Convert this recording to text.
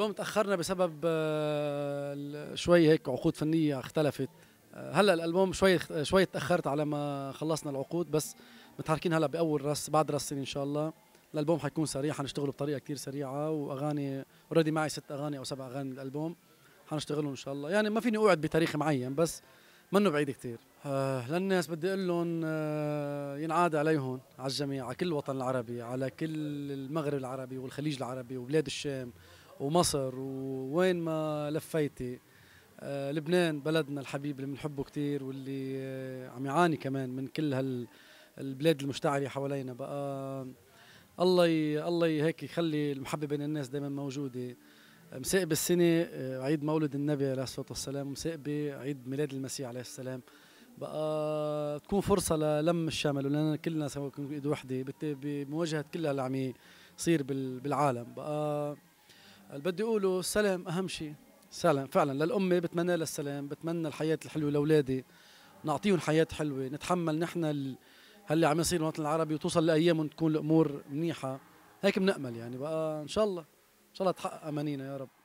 الالبوم تاخرنا بسبب آه، شوي هيك عقود فنيه اختلفت آه، هلا الالبوم شوي شوي تاخرت على ما خلصنا العقود بس متحركين هلا باول رص بعد رس ان شاء الله الالبوم حيكون سريع حنشتغله بطريقه كثير سريعه واغاني اوريدي معي ست اغاني او سبع اغاني الالبوم حنشتغلهم ان شاء الله يعني ما فيني اوعد بتاريخ معين بس منه بعيد كثير آه للناس بدي اقول لهم آه ينعاد عليهم على الجميع على كل الوطن العربي على كل المغرب العربي والخليج العربي وبلاد الشام ومصر ووين ما لفيتي آه، لبنان بلدنا الحبيب اللي بنحبه كثير واللي آه، عم يعاني كمان من كل هال البلاد المشتعله حوالينا بقى الله ي... الله ي... هيك يخلي المحبه بين الناس دائما موجوده مسائب السنه آه، عيد مولد النبي عليه الصلاه والسلام مساقبه عيد ميلاد المسيح عليه السلام بقى تكون فرصه للم الشمل ولنا كلنا سوا ايد وحده بمواجهه كل اللي عم يصير بالعالم بقى اللي بدي اقوله السلام اهم شيء سلام فعلا للامه بتمنى لها السلام بتمنى الحياه الحلوه لاولادي نعطيهم حياه حلوه نتحمل نحن ال... هاللي عم يصير بالوطن العربي وتوصل لايام تكون الامور منيحه هيك بنامل يعني بقى ان شاء الله ان شاء الله تحقق امانينا يا رب